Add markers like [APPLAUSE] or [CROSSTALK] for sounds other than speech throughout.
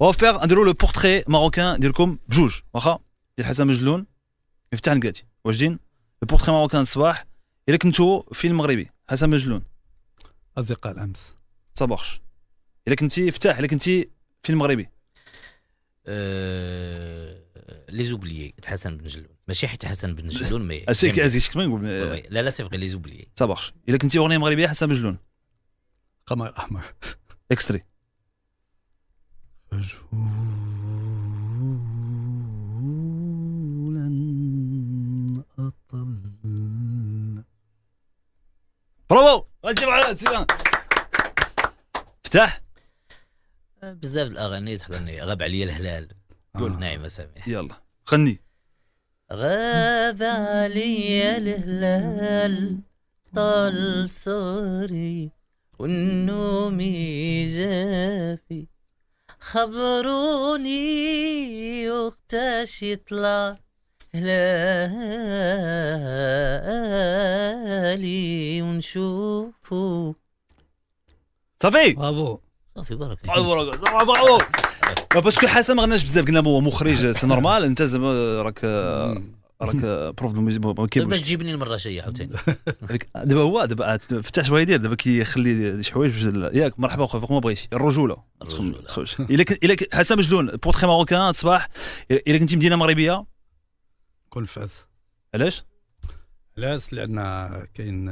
وهو فيغ نديرو لو بورتخي ماروكان ديالكم بجوج واخا ديال حسن مجلون مفتاح نقاتي واجدين لو بورتخي ماروكان الصباح الا كنتو فيلم مغربي حسن مجلون اصدقاء الامس صباحش الا كنتي فتح الا كنتي فيلم مغربي لي زوبليي حسن بن جلون ماشي حيت حسن بن جلون مي اشي كيما نقول لا لا سي فغي لي زوبليي صباحش الا كنتي اغنيه مغربيه حسن مجلون قمر احمر اكستري مجهولا أطل برافو أجر على سيفان افتح أه، بزاف الاغاني تحضرني غاب عليا الهلال قول آه. نعم يلا غني غاب عليا الهلال طال صوري والنوم جافي خبروني وقتاش يطلع هلالي ونشوفو صافي برافو صافي بارك برافو برافو باسكو حسن ما غناش بزاف قلنا هو مخرج سي نورمال انت زعما راك euh, hmm. راك بروف دو ميزيك ما كيبغيش باش تجيبني المره الجايه عاوتاني [LAUGHS] دابا هو دابا فتح شويه يدير دابا كيخلي شي حوايج ياك مرحبا اخويا فوق ما بغيتي الرجوله الا الا حسن مجنون بورتخي ماروكان الصباح الا كنتي مدينه مغربيه كون فاس علاش؟ علاش لان كاين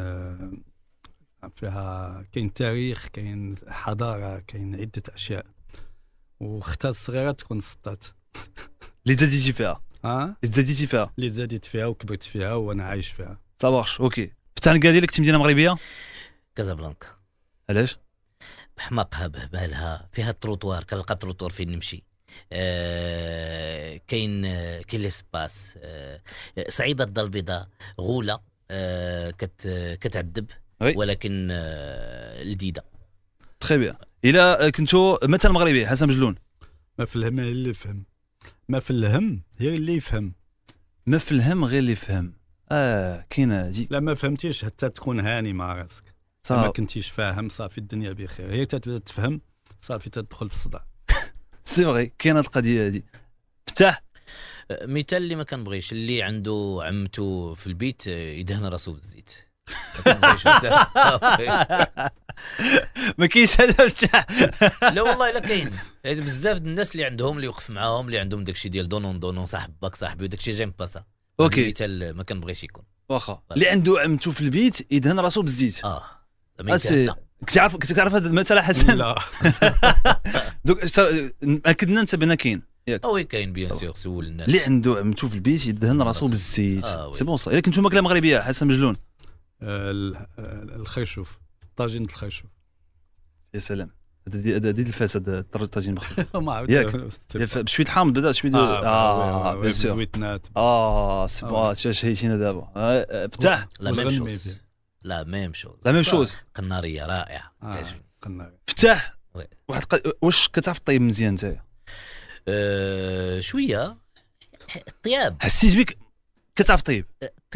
فيها كاين تاريخ كاين حضاره كاين عده اشياء وختها الصغيره تكون سطات اللي تجي فيها اه اللي تزاديتي فيها اللي تزاديت فيها وكبرت فيها وانا عايش فيها صباح اوكي بتاع الكادي لك مدينه مغربيه كازابلانكا علاش بحماقها بهبالها فيها التروطوار كنلقى التروطوار فين نمشي آه كاين كاين لي سباس آه صعيبه الدار البيضاء غوله آه كت كتعذب ولكن لذيذه تخي بيان الا كنتو مثلا مغربي حسن مجلون ما فهمها اللي فهم ما في الهم غير اللي يفهم ما في الهم غير اللي يفهم اه كاينه دي لا ما فهمتيش حتى تكون هاني مع راسك ما كنتيش فاهم صافي الدنيا بخير هي تبدا تفهم صافي تدخل في الصداع [LAUGHS] سي فغي كاينه القضيه هذه فتح أه، مثال اللي ما كنبغيش اللي عنده عمته في البيت آه، يدهن راسو بالزيت [LAUGHS] [LAUGHS] [LAUGHS] ما كاينش هذا لا والله الا كاين يعني بزاف الناس اللي عندهم اللي يوقف معاهم اللي عندهم داكشي ديال دونون دونون صاحب باك صاحبي وداكشي جيم باسا اوكي مثال ما كنبغيش يكون واخا اللي عنده عمته في البيت يدهن راسو بالزيت اه كنت عارف كنت عارف هذا المثل حسن لا [LAUGHS] دوك اكدنا انت بان كاين ياك آه، وي كاين بيان سور سول الناس اللي عنده عمته في البيت يدهن راسو بالزيت آه، سي بون سا الا كنتو ماكله مغربيه حسن مجلون آه، الخيشوف طاجين الخشب يا سلام هذا دي الفاسد طاجين مخلوط ما ياك بشويه الحامض بدا شويه اه بيان سور اه سي با شهيتينا دابا آه، آه، فتح لا ميم شوز لا ميم شوز لا ميم شوز قناريه رائعه آه، قناريه فتح واحد واش كتعرف طيب مزيان نتايا شويه الطياب حسيت بك كتعرف طيب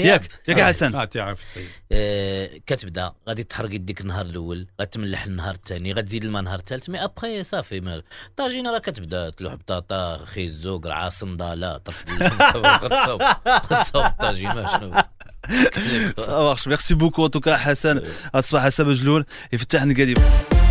ياك ياك حسن اه تعرف طيب. آه، كتبدا غادي تحرق يديك النهار الاول غتملح النهار الثاني غتزيد الماء النهار الثالث مي ابخي صافي مال راه كتبدا تلوح بطاطا خيزو قرعه صنداله طرف تصاوب الطاجينه [LAUGHS] شنو صافي ميرسي بوكو ان توكا حسن هاد [LAUGHS] الصباح حسن مجلول يفتح نقادي